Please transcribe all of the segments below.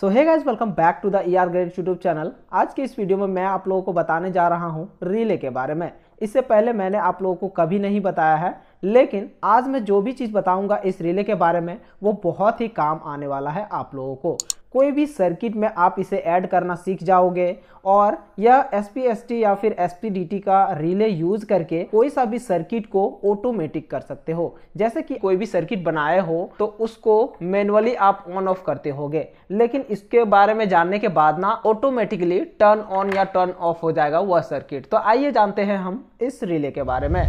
so hi guys welcome back to the E R grade YouTube channel आज की इस video में मैं आप लोगों को बताने जा रहा हूँ रिले के बारे में इससे पहले मैंने आप लोगों को कभी नहीं बताया है लेकिन आज मैं जो भी चीज़ बताऊंगा इस रिले के बारे में वो बहुत ही काम आने वाला है आप लोगों को कोई भी सर्किट में आप इसे ऐड करना सीख जाओगे और यह एस पी या फिर एस का रिले यूज करके कोई सा भी सर्किट को ऑटोमेटिक कर सकते हो जैसे कि कोई भी सर्किट बनाए हो तो उसको मैनुअली आप ऑन ऑफ करते होगे लेकिन इसके बारे में जानने के बाद ना ऑटोमेटिकली टर्न ऑन या टर्न ऑफ हो जाएगा वह सर्किट तो आइए जानते हैं हम इस रिले के बारे में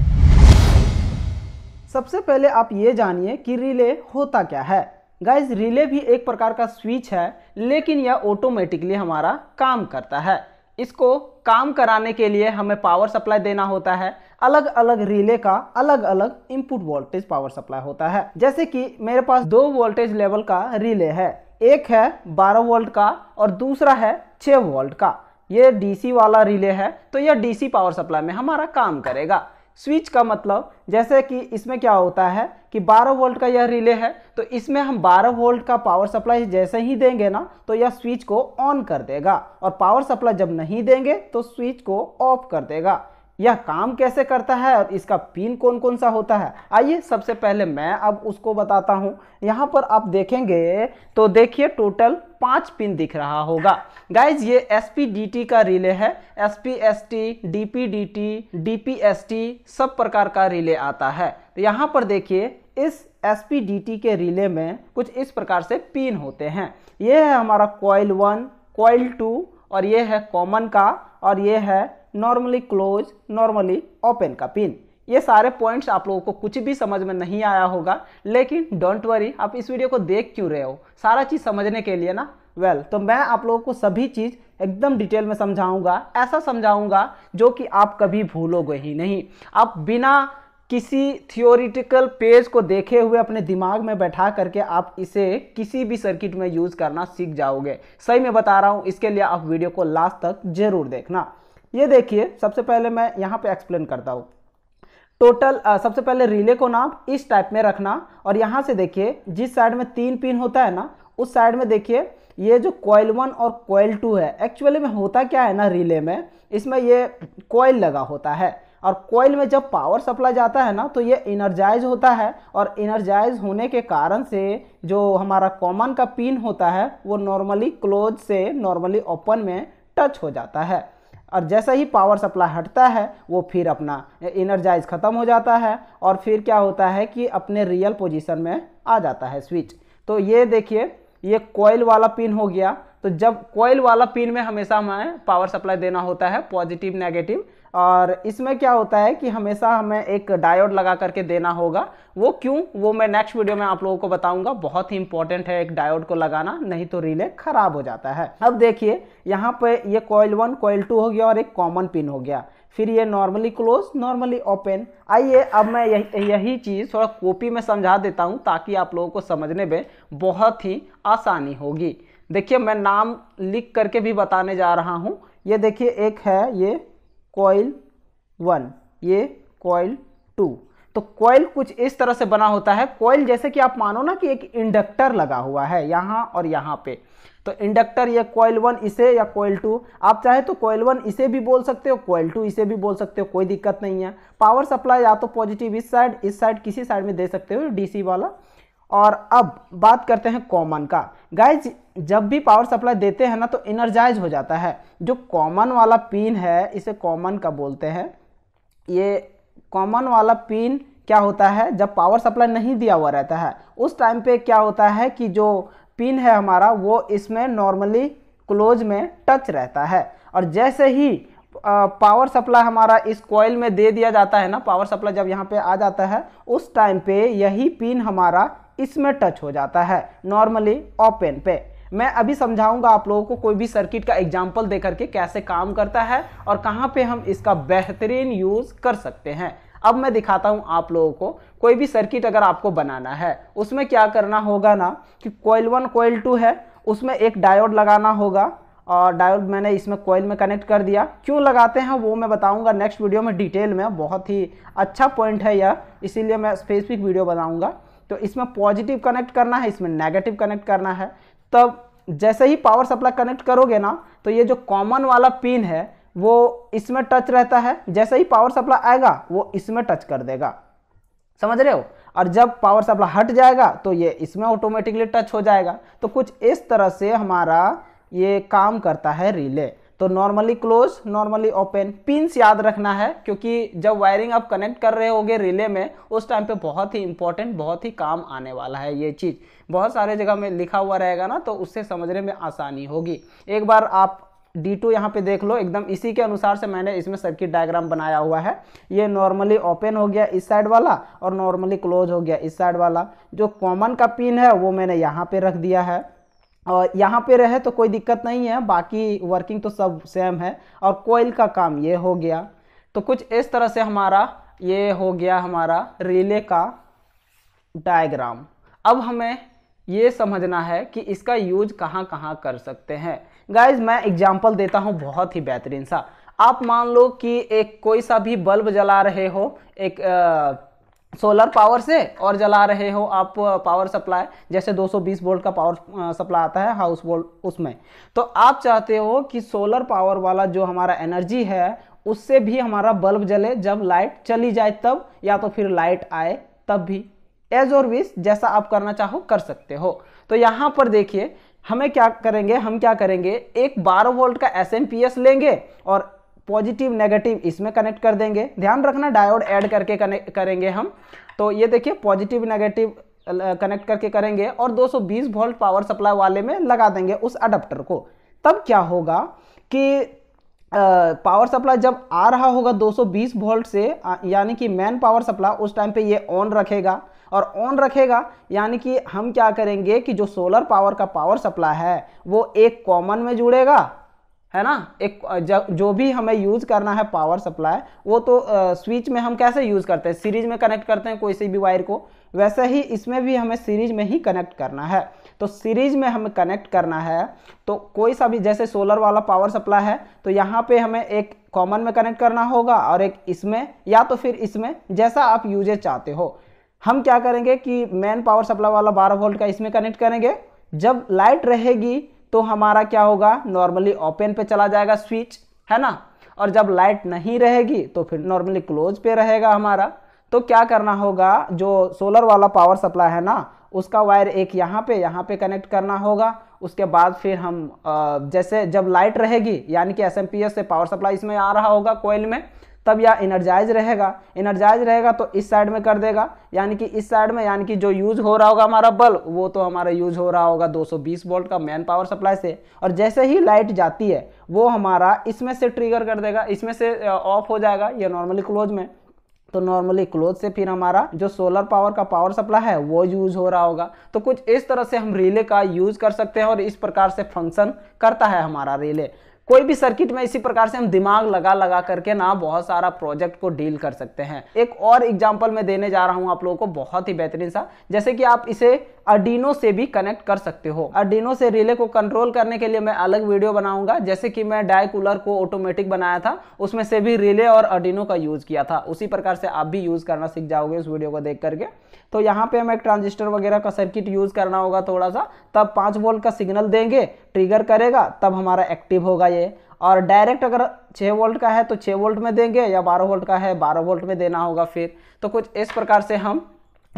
सबसे पहले आप ये जानिए कि रिले होता क्या है गाइज रिले भी एक प्रकार का स्विच है लेकिन यह ऑटोमेटिकली हमारा काम करता है इसको काम कराने के लिए हमें पावर सप्लाई देना होता है अलग अलग रिले का अलग अलग इनपुट वोल्टेज पावर सप्लाई होता है जैसे कि मेरे पास दो वोल्टेज लेवल का रिले है एक है 12 वोल्ट का और दूसरा है 6 वोल्ट का ये डीसी वाला रिले है तो यह डीसी पावर सप्लाई में हमारा काम करेगा स्विच का मतलब जैसे कि इसमें क्या होता है कि 12 वोल्ट का यह रिले है तो इसमें हम 12 वोल्ट का पावर सप्लाई जैसे ही देंगे ना तो यह स्विच को ऑन कर देगा और पावर सप्लाई जब नहीं देंगे तो स्विच को ऑफ कर देगा यह काम कैसे करता है और इसका पिन कौन कौन सा होता है आइए सबसे पहले मैं अब उसको बताता हूँ यहाँ पर आप देखेंगे तो देखिए टोटल पांच पिन दिख रहा होगा गाइज ये एस पी का रिले है S P S T D P D T D P S T सब प्रकार का रिले आता है तो यहाँ पर देखिए इस एस के रिले में कुछ इस प्रकार से पिन होते हैं ये है हमारा कॉयल वन कॉयल टू और ये है कॉमन का और ये है नॉर्मली क्लोज नॉर्मली ओपन का पिन ये सारे पॉइंट्स आप लोगों को कुछ भी समझ में नहीं आया होगा लेकिन डोंट वरी आप इस वीडियो को देख क्यों रहे हो सारा चीज़ समझने के लिए ना वेल well, तो मैं आप लोगों को सभी चीज़ एकदम डिटेल में समझाऊंगा ऐसा समझाऊंगा जो कि आप कभी भूलोगे ही नहीं आप बिना किसी थियोरिटिकल पेज को देखे हुए अपने दिमाग में बैठा करके आप इसे किसी भी सर्किट में यूज़ करना सीख जाओगे सही में बता रहा हूँ इसके लिए आप वीडियो को लास्ट तक जरूर देखना ये देखिए सबसे पहले मैं यहाँ पे एक्सप्लेन करता हूँ टोटल सबसे पहले रिले को नाम इस टाइप में रखना और यहाँ से देखिए जिस साइड में तीन पिन होता है ना उस साइड में देखिए ये जो कॉयल वन और कॉयल टू है एक्चुअली में होता क्या है ना रिले में इसमें ये कॉयल लगा होता है और कॉयल में जब पावर सप्लाई जाता है ना तो ये इनर्जाइज होता है और इनर्जाइज होने के कारण से जो हमारा कॉमन का पिन होता है वो नॉर्मली क्लोज से नॉर्मली ओपन में टच हो जाता है और जैसे ही पावर सप्लाई हटता है वो फिर अपना इनर्जाइज ख़त्म हो जाता है और फिर क्या होता है कि अपने रियल पोजीशन में आ जाता है स्विच तो ये देखिए ये कॉयल वाला पिन हो गया तो जब कोयल वाला पिन में हमेशा हमें पावर सप्लाई देना होता है पॉजिटिव नेगेटिव और इसमें क्या होता है कि हमेशा हमें एक डायोड लगा करके देना होगा वो क्यों वो मैं नेक्स्ट वीडियो में आप लोगों को बताऊंगा बहुत ही इंपॉर्टेंट है एक डायोड को लगाना नहीं तो रिले खराब हो जाता है अब देखिए यहाँ पे ये कॉयल वन कॉयल टू हो गया और एक कॉमन पिन हो गया फिर ये नॉर्मली क्लोज नॉर्मली ओपन आइए अब मैं यही यही चीज़ थोड़ा कॉपी में समझा देता हूँ ताकि आप लोगों को समझने में बहुत ही आसानी होगी देखिए मैं नाम लिख करके भी बताने जा रहा हूँ ये देखिए एक है ये कॉइल वन ये कॉइल टू तो कॉइल कुछ इस तरह से बना होता है कॉइल जैसे कि आप मानो ना कि एक इंडक्टर लगा हुआ है यहाँ और यहाँ पे तो इंडक्टर ये कॉइल वन इसे या कॉइल टू आप चाहे तो कॉइल वन इसे भी बोल सकते हो कॉइल टू इसे भी बोल सकते हो कोई दिक्कत नहीं है पावर सप्लाई या तो पॉजिटिव इस साइड इस साइड किसी साइड में दे सकते हो डीसी वाला और अब बात करते हैं कॉमन का गाइज जब भी पावर सप्लाई देते हैं ना तो इनर्जाइज हो जाता है जो कॉमन वाला पिन है इसे कॉमन का बोलते हैं ये कॉमन वाला पिन क्या होता है जब पावर सप्लाई नहीं दिया हुआ रहता है उस टाइम पे क्या होता है कि जो पिन है हमारा वो इसमें नॉर्मली क्लोज में टच रहता है और जैसे ही पावर सप्लाई हमारा इस कॉयल में दे दिया जाता है ना पावर सप्लाई जब यहाँ पे आ जाता है उस टाइम पे यही पिन हमारा इसमें टच हो जाता है नॉर्मली ओपन पे मैं अभी समझाऊंगा आप लोगों को कोई भी सर्किट का एग्जाम्पल दे करके कैसे काम करता है और कहाँ पे हम इसका बेहतरीन यूज़ कर सकते हैं अब मैं दिखाता हूँ आप लोगों को कोई भी सर्किट अगर आपको बनाना है उसमें क्या करना होगा ना कि कोयल वन कोयल टू है उसमें एक डायोड लगाना होगा और डायोड मैंने इसमें कोयल में कनेक्ट कर दिया क्यों लगाते हैं वो मैं बताऊँगा नेक्स्ट वीडियो में डिटेल में बहुत ही अच्छा पॉइंट है यह इसीलिए मैं स्पेसिफिक वीडियो बनाऊँगा तो इसमें पॉजिटिव कनेक्ट करना है इसमें नेगेटिव कनेक्ट करना है तब जैसे ही पावर सप्लाई कनेक्ट करोगे ना तो ये जो कॉमन वाला पिन है वो इसमें टच रहता है जैसे ही पावर सप्लाई आएगा वो इसमें टच कर देगा समझ रहे हो और जब पावर सप्लाई हट जाएगा तो ये इसमें ऑटोमेटिकली टच हो जाएगा तो कुछ इस तरह से हमारा ये काम करता है रिले तो normally close normally open pins याद रखना है क्योंकि जब वायरिंग आप कनेक्ट कर रहे होगे रिले में उस टाइम पे बहुत ही इंपॉर्टेंट बहुत ही काम आने वाला है ये चीज़ बहुत सारे जगह में लिखा हुआ रहेगा ना तो उससे समझने में आसानी होगी एक बार आप डी टू यहाँ पे देख लो एकदम इसी के अनुसार से मैंने इसमें सर्किट डायग्राम बनाया हुआ है ये नॉर्मली ओपन हो गया इस साइड वाला और नॉर्मली क्लोज हो गया इस साइड वाला जो कॉमन का पिन है वो मैंने यहाँ पे रख दिया है और यहाँ पे रहे तो कोई दिक्कत नहीं है बाकी वर्किंग तो सब सेम है और कोयल का काम ये हो गया तो कुछ इस तरह से हमारा ये हो गया हमारा रिले का डायग्राम अब हमें ये समझना है कि इसका यूज कहाँ कहाँ कर सकते हैं गाइज मैं एग्जाम्पल देता हूँ बहुत ही बेहतरीन सा आप मान लो कि एक कोई सा भी बल्ब जला रहे हो एक आ, सोलर पावर से और जला रहे हो आप पावर सप्लाई जैसे 220 वोल्ट का पावर सप्लाई आता है हाउस वोल्ट उसमें तो आप चाहते हो कि सोलर पावर वाला जो हमारा एनर्जी है उससे भी हमारा बल्ब जले जब लाइट चली जाए तब या तो फिर लाइट आए तब भी एज और विस जैसा आप करना चाहो कर सकते हो तो यहाँ पर देखिए हमें क्या करेंगे हम क्या करेंगे एक 12 वोल्ट का एस लेंगे और पॉजिटिव नेगेटिव इसमें कनेक्ट कर देंगे ध्यान रखना डायोड ऐड करके करेंगे हम तो ये देखिए पॉजिटिव नेगेटिव कनेक्ट करके करेंगे और 220 वोल्ट पावर सप्लाई वाले में लगा देंगे उस अडप्टर को तब क्या होगा कि आ, पावर सप्लाई जब आ रहा होगा 220 वोल्ट से यानी कि मैन पावर सप्लाई उस टाइम पे ये ऑन रखेगा और ऑन रखेगा यानी कि हम क्या करेंगे कि जो सोलर पावर का पावर सप्लाई है वो एक कॉमन में जुड़ेगा है ना एक जो भी हमें यूज़ करना है पावर सप्लाई वो तो स्विच में हम कैसे यूज़ करते हैं सीरीज में कनेक्ट करते हैं कोई से भी वायर को वैसे ही इसमें भी हमें सीरीज में ही कनेक्ट करना है तो सीरीज में हमें कनेक्ट करना है तो कोई सा भी जैसे सोलर वाला पावर सप्लाई है तो यहाँ पे हमें एक कॉमन में कनेक्ट करना होगा और एक इसमें या तो फिर इसमें जैसा आप यूजेज चाहते हो हम क्या करेंगे कि मेन पावर सप्लाई वाला बारह वोल्ट का इसमें कनेक्ट करेंगे जब लाइट रहेगी तो हमारा क्या होगा नॉर्मली ओपन पे चला जाएगा स्विच है ना और जब लाइट नहीं रहेगी तो फिर नॉर्मली क्लोज पे रहेगा हमारा तो क्या करना होगा जो सोलर वाला पावर सप्लाई है ना उसका वायर एक यहाँ पे यहाँ पे कनेक्ट करना होगा उसके बाद फिर हम जैसे जब लाइट रहेगी यानी कि एस से पावर सप्लाई इसमें आ रहा होगा कोयल में तब यह एनर्जाइज रहेगा इनर्जाइज रहेगा तो इस साइड में कर देगा यानी कि इस साइड में यानी कि जो यूज हो रहा होगा हमारा बल वो तो हमारा यूज हो रहा होगा 220 वोल्ट का मैन पावर सप्लाई से और जैसे ही लाइट जाती है वो हमारा इसमें से ट्रिगर कर देगा इसमें से ऑफ हो जाएगा या नॉर्मली क्लोज में तो नॉर्मली क्लोज से फिर हमारा जो सोलर पावर का पावर सप्लाई है वो यूज हो रहा होगा तो कुछ इस तरह से हम रिले का यूज कर सकते हैं और इस प्रकार से फंक्शन करता है हमारा रिले कोई भी सर्किट में इसी प्रकार से हम दिमाग लगा लगा करके ना बहुत सारा प्रोजेक्ट को डील कर सकते हैं एक और एग्जाम्पल मैं देने जा रहा हूं आप लोगों को बहुत ही बेहतरीन सा जैसे कि आप इसे अडीनो से भी कनेक्ट कर सकते हो अडीनो से रिले को कंट्रोल करने के लिए मैं अलग वीडियो बनाऊंगा जैसे कि मैं कूलर को ऑटोमेटिक बनाया था उसमें से भी रिले और अडीनो का यूज किया था उसी प्रकार से आप भी यूज करना सीख जाओगे उस वीडियो को देख करके तो यहाँ पे हमें एक ट्रांजिस्टर वगैरह का सर्किट यूज करना होगा थोड़ा सा तब पांच वोल्ट का सिग्नल देंगे ट्रिगर करेगा तब हमारा एक्टिव होगा ये और डायरेक्ट अगर 6 वोल्ट का है तो 6 वोल्ट में देंगे या 12 वोल्ट का है 12 वोल्ट में देना होगा फिर तो कुछ इस प्रकार से हम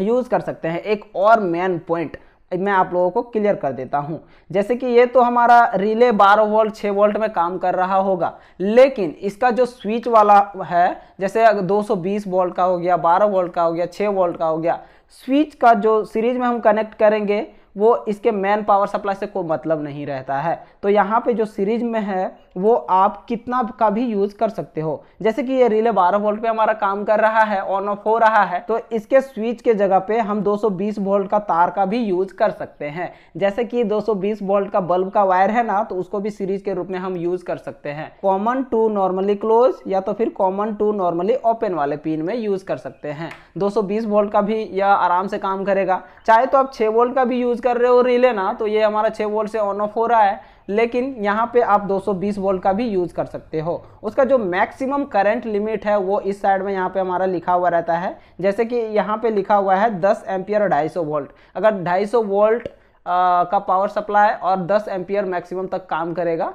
यूज़ कर सकते हैं एक और मेन पॉइंट मैं आप लोगों को क्लियर कर देता हूं जैसे कि ये तो हमारा रिले 12 वोल्ट 6 वोल्ट में काम कर रहा होगा लेकिन इसका जो स्विच वाला है जैसे 220 वोल्ट का हो गया 12 वोल्ट का हो गया 6 वोल्ट का हो गया स्विच का जो सीरीज में हम कनेक्ट करेंगे वो इसके मेन पावर सप्लाई से कोई मतलब नहीं रहता है तो यहाँ पे जो सीरीज में है वो आप कितना का भी यूज कर सकते हो जैसे कि ये रिले 12 वोल्ट पे हमारा काम कर रहा है ऑन ऑफ हो रहा है तो इसके स्विच के जगह पे हम 220 वोल्ट का तार का भी यूज कर सकते हैं जैसे कि 220 वोल्ट का बल्ब का वायर है ना तो उसको भी सीरीज के रूप में हम यूज कर सकते हैं कॉमन टू नॉर्मली क्लोज या तो फिर कॉमन टू नॉर्मली ओपन वाले पिन में यूज कर सकते हैं दो वोल्ट का भी यह आराम से काम करेगा चाहे तो आप छह वोल्ट का भी यूज कर रहे हो रिले ना तो ये हमारा छह वोल्ट से ऑन ऑफ हो रहा है लेकिन यहाँ पे आप 220 वोल्ट का भी यूज़ कर सकते हो उसका जो मैक्सिमम करंट लिमिट है वो इस साइड में यहाँ पे हमारा लिखा हुआ रहता है जैसे कि यहाँ पे लिखा हुआ है 10 एम्पियर 250 वोल्ट अगर 250 वोल्ट का पावर सप्लाई और 10 एम्पियर मैक्सिमम तक काम करेगा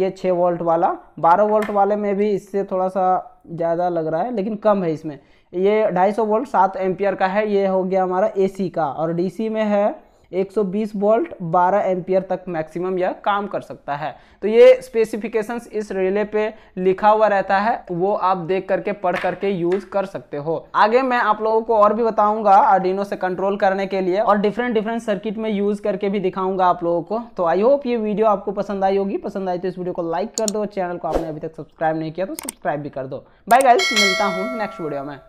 ये छः वोल्ट वाला बारह वोल्ट वाले में भी इससे थोड़ा सा ज़्यादा लग रहा है लेकिन कम है इसमें ये सौ वोल्ट सात एम्पियर का है ये हो गया हमारा एसी का और डीसी में है 120 वोल्ट 12 एम्पियर तक मैक्सिमम यह काम कर सकता है तो ये स्पेसिफिकेशंस इस रिले पे लिखा हुआ रहता है वो आप देख करके पढ़ करके यूज कर सकते हो आगे मैं आप लोगों को और भी बताऊंगा आर्डिनो से कंट्रोल करने के लिए और डिफरेंट डिफरेंट सर्किट में यूज करके भी दिखाऊंगा आप लोगों को तो आई होप ये वीडियो आपको पसंद आई होगी पसंद आई तो इस वीडियो को लाइक कर दो चैनल को आपने अभी तक सब्सक्राइब नहीं किया तो सब्सक्राइब भी कर दो बाय गाइस मिलता हूँ नेक्स्ट वीडियो में